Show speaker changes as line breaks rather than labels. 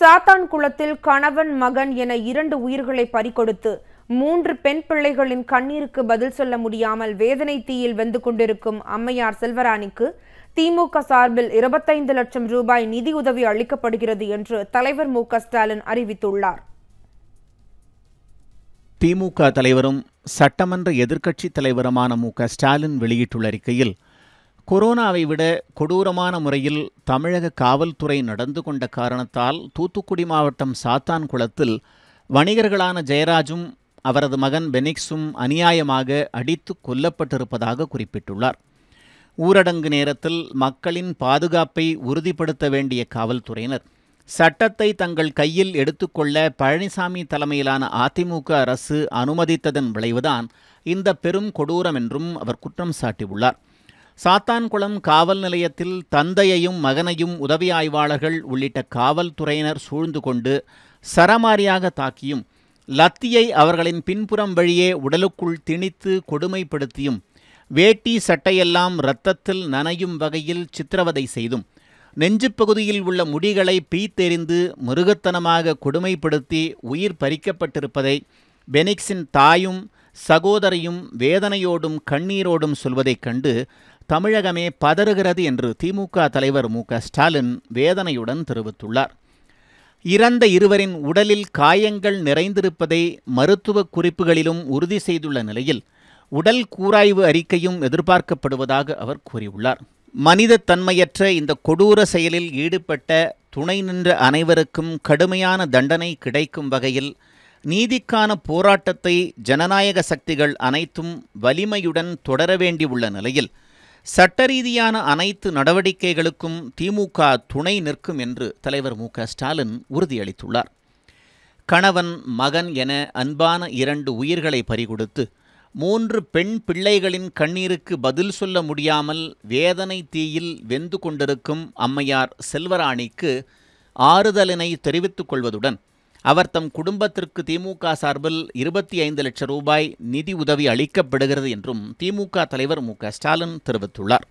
சாத்தான் குளத்தில் கணவன் மகன் என இரண்டு உயிர்களை பறிகொடுத்து மூன்று பெண் பிள்ளைகளின் கண்ணீருக்கு பதில் சொல்ல முடியாமல் வேதனை தீயில் வெந்து கொண்டிருக்கும் அம்மையார் செல்வராணிக்கு திமுக சார்பில் இருபத்தைந்து லட்சம் ரூபாய் நிதியுதவி அளிக்கப்படுகிறது என்று தலைவர் மு ஸ்டாலின் அறிவித்துள்ளார்
திமுக தலைவரும் சட்டமன்ற எதிர்க்கட்சித் தலைவருமான மு ஸ்டாலின் வெளியிட்டுள்ள அறிக்கையில் கொரோனாவை விட கொடூரமான முறையில் தமிழக காவல்துறை நடந்து கொண்ட காரணத்தால் தூத்துக்குடி மாவட்டம் சாத்தான்குளத்தில் வணிகர்களான ஜெயராஜும் அவரது மகன் பெனிக்ஸும் அநியாயமாக அடித்து கொல்லப்பட்டிருப்பதாக குறிப்பிட்டுள்ளார் ஊரடங்கு நேரத்தில் மக்களின் பாதுகாப்பை உறுதிப்படுத்த வேண்டிய காவல்துறையினர் சட்டத்தை தங்கள் கையில் எடுத்துக்கொள்ள பழனிசாமி தலைமையிலான அதிமுக அரசு அனுமதித்ததன் விளைவுதான் இந்த பெரும் கொடூரம் என்றும் அவர் குற்றம் சாட்டியுள்ளார் சாத்தான்குளம் காவல் நிலையத்தில் தந்தையையும் மகனையும் உதவி ஆய்வாளர்கள் உள்ளிட்ட காவல்துறையினர் சூழ்ந்து கொண்டு சரமாரியாக தாக்கியும் லத்தியை அவர்களின் பின்புறம் வழியே உடலுக்குள் திணித்து கொடுமைப்படுத்தியும் வேட்டி சட்டையெல்லாம் இரத்தத்தில் நனையும் வகையில் சித்திரவதை செய்தும் நெஞ்சு பகுதியில் உள்ள முடிகளை பீத்தெறிந்து மிருகத்தனமாக கொடுமைப்படுத்தி உயிர் பறிக்கப்பட்டிருப்பதை பெனிக்ஸின் தாயும் சகோதரியும் வேதனையோடும் கண்ணீரோடும் சொல்வதைக் கண்டு தமிழகமே பதறுகிறது என்று திமுக தலைவர் மு ஸ்டாலின் வேதனையுடன் தெரிவித்துள்ளார் இறந்த இருவரின் உடலில் காயங்கள் நிறைந்திருப்பதை மருத்துவ குறிப்புகளிலும் உறுதி செய்துள்ள நிலையில் உடல் கூராய்வு அறிக்கையும் எதிர்பார்க்கப்படுவதாக அவர் கூறியுள்ளார் மனித தன்மையற்ற இந்த கொடூர செயலில் ஈடுபட்ட துணை நின்ற அனைவருக்கும் கடுமையான தண்டனை கிடைக்கும் வகையில் நீதிக்கான போராட்டத்தை ஜனநாயக சக்திகள் அனைத்தும் வலிமையுடன் தொடர வேண்டியுள்ள நிலையில் சட்டரீதியான அனைத்து நடவடிக்கைகளுக்கும் திமுக துணை நிற்கும் என்று தலைவர் மு க ஸ்டாலின் உறுதியளித்துள்ளார் கணவன் மகன் என அன்பான இரண்டு உயிர்களை பறிகொடுத்து மூன்று பெண் பிள்ளைகளின் கண்ணீருக்கு பதில் சொல்ல முடியாமல் வேதனை தீயில் வெந்து கொண்டிருக்கும் அம்மையார் செல்வராணிக்கு ஆறுதலினை தெரிவித்துக் கொள்வதுடன் அவர் தம் குடும்பத்திற்கு திமுக சார்பில் இருபத்தி ஐந்து லட்சம் ரூபாய் நிதி உதவி அளிக்கப்படுகிறது என்றும் திமுக தலைவர் மு ஸ்டாலின் தெரிவித்துள்ளார்